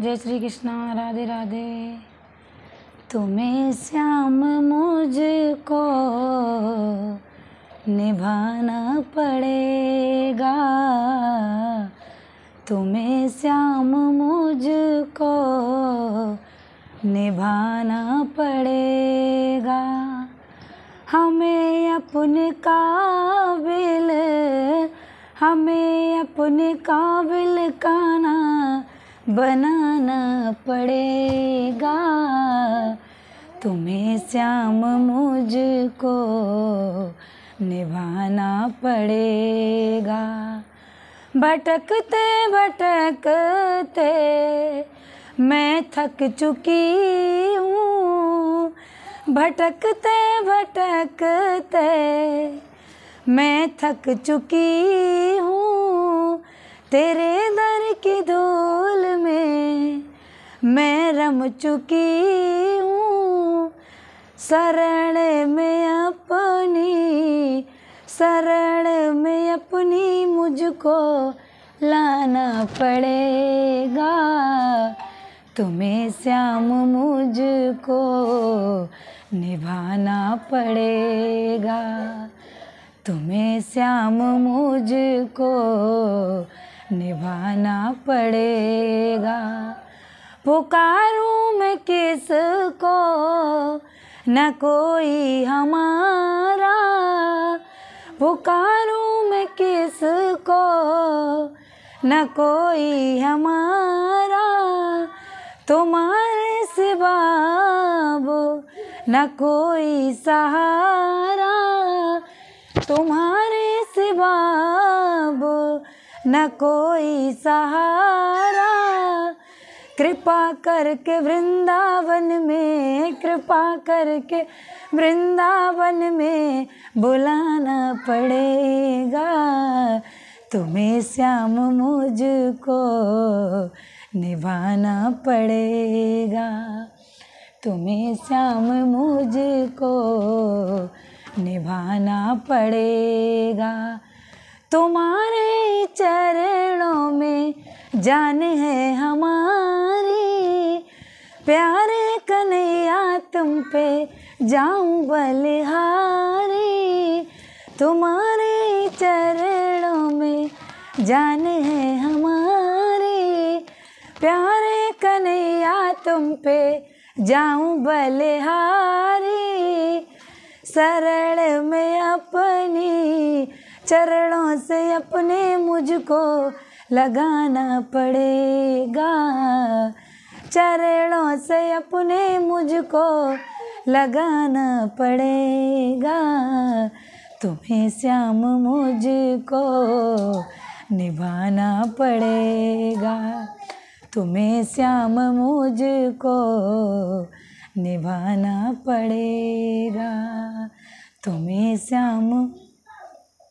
जय श्री कृष्णा राधे राधे तुम्हें श्याम मुझको निभाना पड़ेगा तुम्हें श्याम मुझको निभाना पड़ेगा हमें अपने काबिल हमें अपने काबिल ना बनाना पड़ेगा तुम्हें श्याम मुझको निभाना पड़ेगा भटकते भटकते मैं थक चुकी हूँ भटकते भटकते मैं थक चुकी हूँ तेरे दर की दो मैं रम चुकी हूँ शरण में अपनी शरण में अपनी मुझको लाना पड़ेगा तुम्हें श्याम मुझको निभाना पड़ेगा तुम्हें श्याम मुझको निभाना पड़ेगा पुकारूं मैं किसको न कोई हमारा पुकारूं मैं किसको न कोई हमारा तुम्हारे सिवाब न कोई सहारा तुम्हारे सिवाब न कोई सहारा कृपा करके वृंदावन में कृपा करके वृंदावन में बुलाना पड़ेगा तुम्हें श्याम मुझको निभाना पड़ेगा तुम्हें श्याम मुझको निभाना पड़ेगा तुम्हारे चरणों में जान है हमारी प्यार कन्हैया तुम पे जाऊं बलिहारी तुम्हारे चरणों में जान है हमारी प्यार कन्हैया तुम पे जाऊं बलिहारी सरल में अपनी चरणों से अपने मुझको लगाना पड़ेगा चरणों से अपने मुझको लगाना पड़ेगा तुम्हें श्याम मुझको निभाना पड़ेगा तुम्हें श्याम मुझको निभाना पड़ेगा तुम्हें श्याम